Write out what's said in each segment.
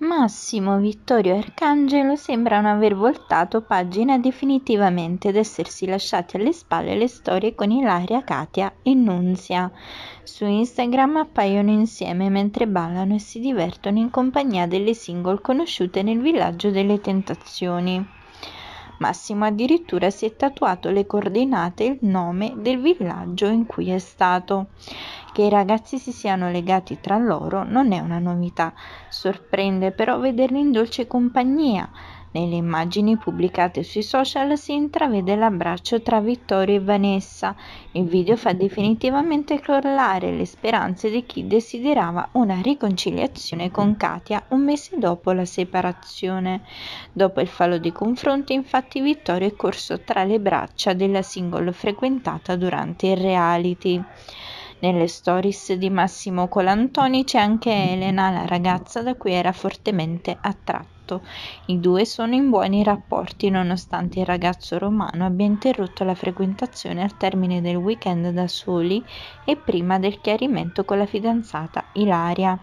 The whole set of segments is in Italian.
Massimo Vittorio e Arcangelo sembrano aver voltato pagina definitivamente ed essersi lasciati alle spalle le storie con Ilaria, Katia e Nunzia. Su Instagram appaiono insieme mentre ballano e si divertono in compagnia delle single conosciute nel villaggio delle tentazioni. Massimo addirittura si è tatuato le coordinate e il nome del villaggio in cui è stato. Che i ragazzi si siano legati tra loro non è una novità, sorprende però vederli in dolce compagnia nelle immagini pubblicate sui social si intravede l'abbraccio tra Vittorio e Vanessa. Il video fa definitivamente crollare le speranze di chi desiderava una riconciliazione con Katia un mese dopo la separazione. Dopo il falo dei confronti, infatti, Vittorio è corso tra le braccia della single frequentata durante il reality. Nelle stories di Massimo Colantoni c'è anche Elena, la ragazza da cui era fortemente attratto. I due sono in buoni rapporti nonostante il ragazzo romano abbia interrotto la frequentazione al termine del weekend da soli e prima del chiarimento con la fidanzata Ilaria.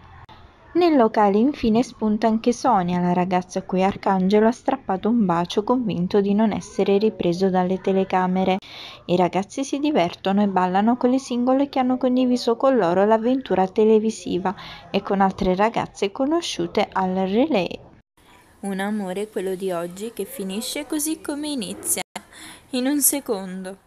Nel locale infine spunta anche Sonia, la ragazza a cui Arcangelo ha strappato un bacio convinto di non essere ripreso dalle telecamere. I ragazzi si divertono e ballano con le singole che hanno condiviso con loro l'avventura televisiva e con altre ragazze conosciute al relay. Un amore quello di oggi che finisce così come inizia, in un secondo.